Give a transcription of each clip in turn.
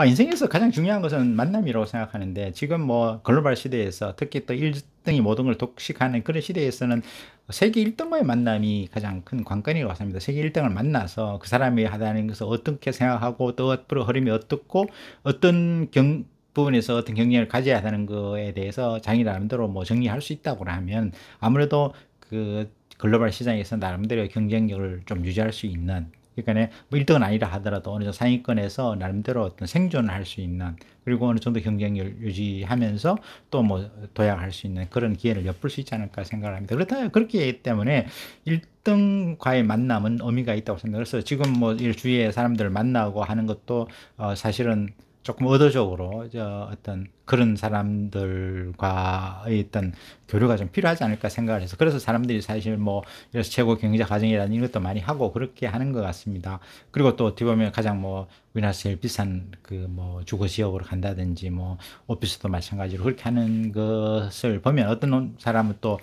아, 인생에서 가장 중요한 것은 만남이라고 생각하는데 지금 뭐 글로벌 시대에서 특히 또 1등이 모든 걸 독식하는 그런 시대에서는 세계 1등과의 만남이 가장 큰 관건이라고 생각합니다. 세계 1등을 만나서 그 사람이 하다는 것을 어떻게 생각하고 또 앞으로 흐름이 어떻고 어떤 경 부분에서 어떤 경력을 가져야 하는 거에 대해서 자기 나름대로 뭐 정리할 수 있다고 하면 아무래도 그 글로벌 시장에서 나름대로 경쟁력을 좀 유지할 수 있는 그러니까 뭐 1등은 아니라 하더라도 어느 정도 상위권에서 나름대로 어떤 생존을 할 수 있는 그리고 어느 정도 경쟁률 유지하면서 또 뭐 도약할 수 있는 그런 기회를 엿볼 수 있지 않을까 생각을 합니다. 그렇다 그렇기 때문에 1등과의 만남은 의미가 있다고 생각해서 지금 뭐 주위에 사람들을 만나고 하는 것도 어 사실은 조금 의도적으로 저 어떤 그런 사람들과의 어떤 교류가 좀 필요하지 않을까 생각을 해서 그래서 사람들이 사실 뭐 이래서 최고 경제 과정이라는 이것도 많이 하고 그렇게 하는 것 같습니다. 그리고 또 어떻게 보면 가장 뭐우리나라 제일 비싼 그 뭐 주거 지역으로 간다든지 뭐 오피스도 마찬가지로 그렇게 하는 것을 보면 어떤 사람은 또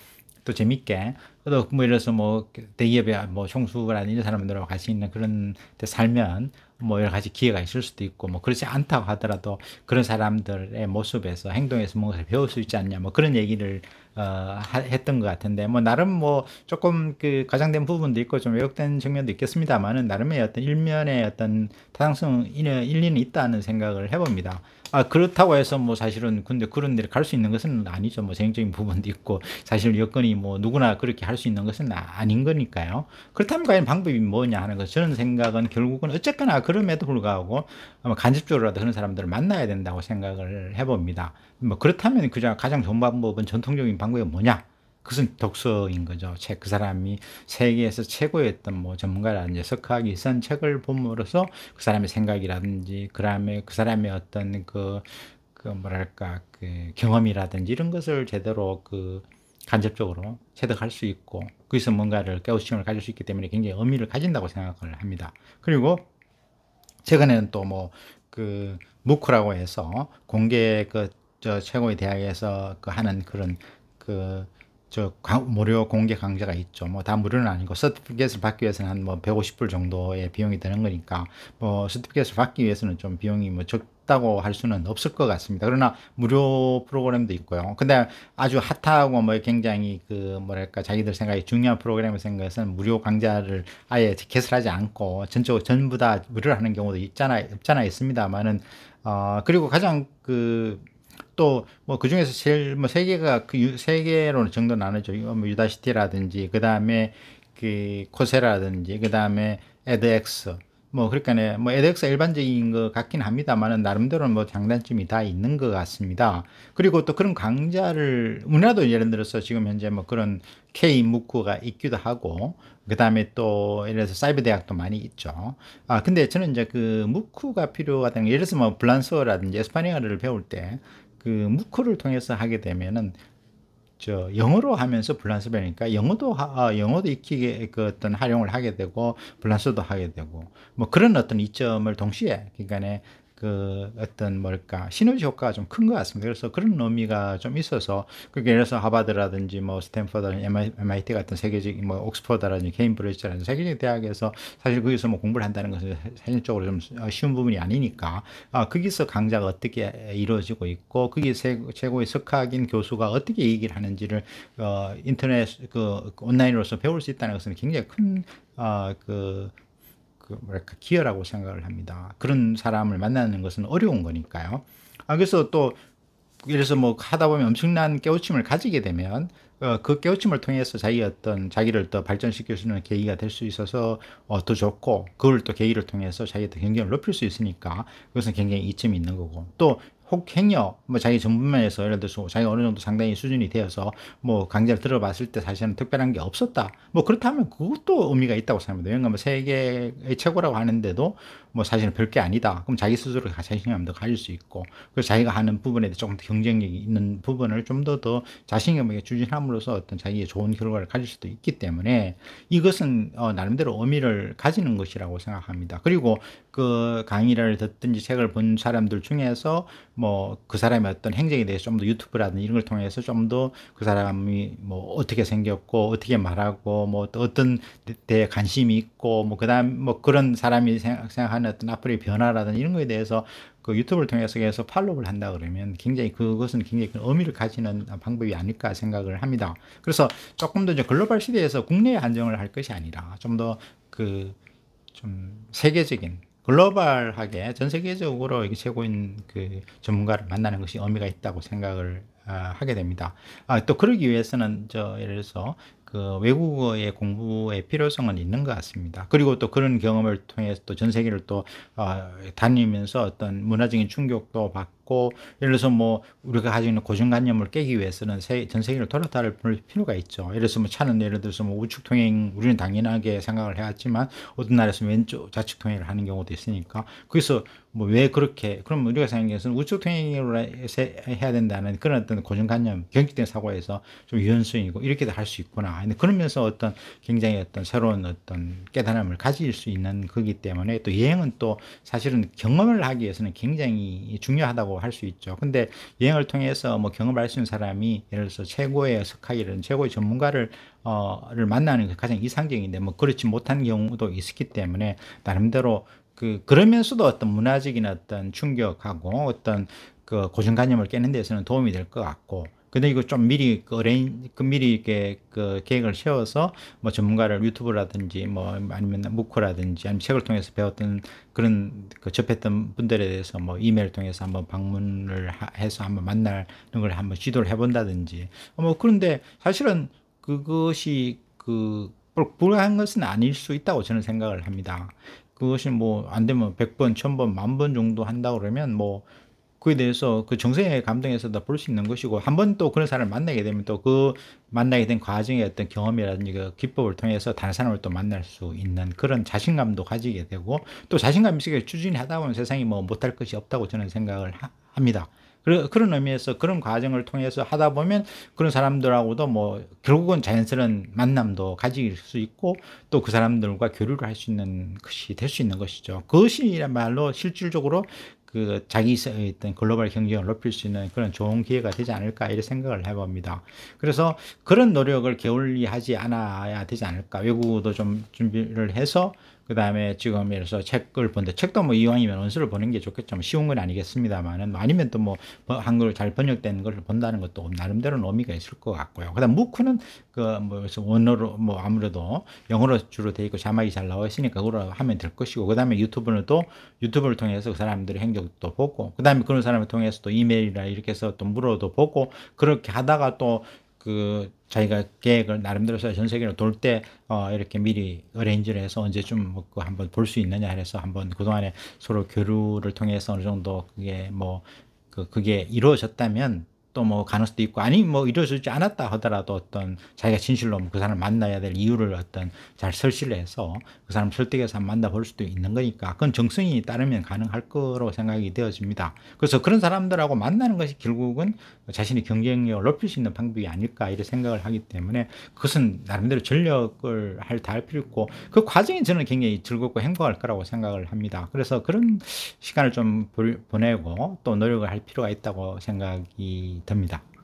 또 재밌게 또뭐 이래서 뭐대기업에뭐 총수라는 이런 사람들하고 갈 수 있는 그런 데 살면 뭐 여러 가지 기회가 있을 수도 있고 뭐 그렇지 않다고 하더라도 그런 사람들의 모습에서 행동에서 뭔가를 배울 수 있지 않냐 뭐 그런 얘기를 어, 했던 것 같은데 뭐 나름 뭐 조금 그 과장된 부분도 있고 좀 왜곡된 측면도 있겠습니다만은 나름의 어떤 일면의 어떤 타당성 일리는 있다는 생각을 해봅니다. 아 그렇다고 해서 뭐 사실은 근데 그런 데를 갈 수 있는 것은 아니죠. 뭐 재정적인 부분도 있고 사실 여건이 뭐 누구나 그렇게 할 수 있는 것은 아닌 거니까요. 그렇다면 과연 방법이 뭐냐 하는 것 저는 생각은 결국은 어쨌거나 그럼에도 불구하고 아마 간접적으로라도 그런 사람들을 만나야 된다고 생각을 해봅니다. 뭐 그렇다면 그냥 가장 좋은 방법은 전통적인 방법 강국이 뭐냐? 그것은 독서인 거죠. 책그 사람이 세계에서 최고였던 뭐 전문가라든지 석학이 쓴 책을 보므로써 그 사람의 생각이라든지 그 다음에 그 사람의 어떤 그, 그 뭐랄까 그 경험이라든지 이런 것을 제대로 그 간접적으로 체득할 수 있고 거기서 뭔가를 깨우침을 가질 수 있기 때문에 굉장히 의미를 가진다고 생각을 합니다. 그리고 최근에는 또 뭐 그 무크라고 해서 공개 그 저 최고의 대학에서 그 하는 그런 그, 저, 무료 공개 강좌가 있죠. 뭐, 다 무료는 아니고, 서티피켓을 받기 위해서는 한 뭐, 150불 정도의 비용이 드는 거니까, 뭐, 서티피켓을 받기 위해서는 좀 비용이 뭐, 적, 다고할 수는 없을 것 같습니다. 그러나 무료 프로그램도 있고요. 근데 아주 핫하고 뭐 굉장히 그 뭐랄까 자기들 생각에 중요한 프로그램을 생각해서는 무료 강좌를 아예 개설 하지 않고 전적으로 전부 다 무료를 하는 경우도 있잖아 없잖아 있습니다만은 어 그리고 가장 그 또뭐 그중에서 제일 뭐 세 개가 그 세 개로 정도 나누죠. 이뭐 유다시티라든지 그다음에 그 코세라든지 그다음에 에드엑스 뭐 그러니까 뭐에드엑스 일반적인 것 같긴 합니다만은 나름대로 뭐 장단점이 다 있는 것 같습니다. 그리고 또 그런 강좌를 우리나라도 예를 들어서 지금 현재 뭐 그런 K 무크가 있기도 하고 그 다음에 또 예를 들어서 사이버 대학도 많이 있죠. 아 근데 저는 이제 그무크가 필요하다는 예를 들어서 뭐 블란스어라든지 에스파니아를 배울 때그 무크를 통해서 하게 되면은 저 영어로 하면서 불란스베니까 영어도 하, 아, 영어도 익히게 그 어떤 활용을 하게 되고 불란스도 하게 되고 뭐 그런 어떤 이점을 동시에 그간에 그 어떤 뭘까 시너지 효과가 좀 큰 것 같습니다. 그래서 그런 의미가 좀 있어서 그게 그래서 하버드라든지 뭐 스탠퍼드라든지 MIT 같은 세계적인 뭐 옥스퍼드라든지 케임브리지라든지 세계적 대학에서 사실 거기서 뭐 공부를 한다는 것은 현실적으로 좀 쉬운 부분이 아니니까 아, 거기서 강좌가 어떻게 이루어지고 있고 거기 최고의 석학인 교수가 어떻게 얘기를 하는지를 어, 인터넷 그 온라인으로서 배울 수 있다는 것은 굉장히 큰그 어, 아, 그 뭐랄까 기여라고 생각을 합니다. 그런 사람을 만나는 것은 어려운 거니까요. 아, 그래서 또그래서뭐 하다 보면 엄청난 깨우침을 가지게 되면 어, 그 깨우침을 통해서 자기 어떤 자기를 더 발전시킬 수 있는 계기가 될 수 있어서 어, 더 좋고 그걸 또 계기를 통해서 자기의 경쟁을 높일 수 있으니까 그것은 굉장히 이점이 있는 거고 또혹 행여 뭐 자기 전문면에서 예를 들어서 자기가 어느 정도 상당히 수준이 되어서 뭐 강좌를 들어봤을 때 사실은 특별한 게 없었다 뭐 그렇다면 그것도 의미가 있다고 생각합니다 왜냐하면 뭐 세계의 최고라고 하는데도 뭐 사실은 별 게 아니다 그럼 자기 스스로 자신감도 가질 수 있고 그래서 자기가 하는 부분에 대해 조금 더 경쟁력이 있는 부분을 좀 더 더 자신감 있게 뭐 추진함으로써 어떤 자기의 좋은 결과를 가질 수도 있기 때문에 이것은 어 나름대로 의미를 가지는 것이라고 생각합니다 그리고 그 강의를 듣든지 책을 본 사람들 중에서 뭐그 사람의 어떤 행적에 대해서 좀 더 유튜브라든지 이런 걸 통해서 좀 더 그 사람이 뭐 어떻게 생겼고 어떻게 말하고 뭐또 어떤 데에 관심이 있고 뭐 그다음 뭐 그런 사람이 생각하는 어떤 앞으로의 변화라든지 이런 거에 대해서 그 유튜브를 통해서 계속 팔로우를 한다 그러면 굉장히 그것은 굉장히 큰 의미를 가지는 방법이 아닐까 생각을 합니다. 그래서 조금 더 이제 글로벌 시대에서 국내에 한정을 할 것이 아니라 좀 더 그좀 그 세계적인 글로벌하게 전 세계적으로 이게 최고인 그 전문가를 만나는 것이 의미가 있다고 생각을 아, 하게 됩니다. 아, 또 그러기 위해서는 저 예를 들어서 그 외국어의 공부의 필요성은 있는 것 같습니다. 그리고 또 그런 경험을 통해서 또 전 세계를 또 어, 다니면서 어떤 문화적인 충격도 받고 없고 예를 들어서 뭐 우리가 가지고 있는 고정관념을 깨기 위해서는 세, 전 세계를 돌았다 볼 필요가 있죠. 예를 들어서 뭐 차는 예를 들어서 뭐 우측 통행 우리는 당연하게 생각을 해왔지만 어떤 나라에서 왼쪽 좌측 통행을 하는 경우도 있으니까 그래서 뭐 왜 그렇게 그럼 우리가 생각해서는 우측 통행을 해야 된다는 그런 어떤 고정관념 경직된 사고에서 좀 유연성이고 이렇게도 할 수 있구나. 그러면서 어떤 굉장히 어떤 새로운 어떤 깨달음을 가질 수 있는 거기 때문에 또 여행은 또 사실은 경험을 하기 위해서는 굉장히 중요하다고 할수 있죠. 근데 여행을 통해서 뭐경험할수 있는 사람이 예를 들어서 최고의 석학이라든 최고의 전문가를 어를 만나는 게 가장 이상적인데 뭐 그렇지 못한 경우도 있었기 때문에 나름대로 그 그러면서도 어떤 문화적인 어떤 충격하고 어떤 그 고정관념을 깨는 데서는 도움이 될 것 같고 근데 이거 좀 미리 그 레인 그 미리 이렇게 그 계획을 세워서 뭐 전문가를 유튜브라든지 뭐 아니면 무코라든지 아니면 책을 통해서 배웠던 그런 그 접했던 분들에 대해서 뭐 이메일 통해서 한번 방문을 해서 한번 만나는 걸 한번 시도를 해본다든지 어, 뭐 그런데 사실은 그것이 그 불가한 것은 아닐 수 있다고 저는 생각을 합니다. 그것이 뭐 안 되면 백 번 천 번 만 번 정도 한다 그러면 뭐 그에 대해서 그 정서의 감동에서 다볼 수 있는 것이고 한 번 또 그런 사람을 만나게 되면 또 그 만나게 된 과정의 어떤 경험이라든지 그 기법을 통해서 다른 사람을 또 만날 수 있는 그런 자신감도 가지게 되고 또 자신감 있게 추진하다 보면 세상이 뭐 못할 것이 없다고 저는 생각을 하, 합니다. 그런 의미에서 그런 과정을 통해서 하다 보면 그런 사람들하고도 뭐 결국은 자연스러운 만남도 가질 수 있고 또 그 사람들과 교류를 할 수 있는 것이 될 수 있는 것이죠. 그것이란말로 실질적으로 그 자기 있던 글로벌 경쟁을 높일 수 있는 그런 좋은 기회가 되지 않을까 이런 생각을 해봅니다. 그래서 그런 노력을 게을리 하지 않아야 되지 않을까. 외국어도 좀 준비를 해서 그 다음에 지금 예를 들어서 책을 본데 책도 뭐 이왕이면 원서를 보는 게좋겠지만 쉬운 건 아니겠습니다만은 뭐 아니면 또 뭐 한글 잘 번역된 걸 본다는 것도 나름대로는 의미가 있을 것 같고요. 그다음 무크는 그 뭐 원어로 뭐 아무래도 영어로 주로 돼 있고 자막이 잘 나와 있으니까 그걸 하면 될 것이고 그다음에 유튜브는 또 유튜브를 통해서 그 사람들의 행적도 보고 그다음에 그런 사람을 통해서 또 이메일이나 이렇게 해서 또 물어도 보고 그렇게 하다가 또그 자기가 계획을 나름대로 전세계로돌때 어, 이렇게 미리 어레인지를 해서 언제쯤 뭐그 한번 볼 수 있느냐 해서 한번 그동안에 서로 교류를 통해서 어느 정도 그게 뭐 그, 그게 이루어졌다면 또뭐가능 수도 있고 아니 뭐이루어지지 않았다 하더라도 어떤 자기가 진실로 그 사람을 만나야 될 이유를 어떤 잘 설치를 해서 그 사람 설득해서 만나볼 수도 있는 거니까 그건 정성이 따르면 가능할 거로 생각이 되어집니다. 그래서 그런 사람들하고 만나는 것이 결국은 자신의 경쟁력을 높일 수 있는 방법이 아닐까 이런 생각을 하기 때문에 그것은 나름대로 전력을 할 다할 필요 있고 그 과정이 저는 굉장히 즐겁고 행복할 거라고 생각을 합니다. 그래서 그런 시간을 좀 보내고 또 노력을 할 필요가 있다고 생각이 됩니다.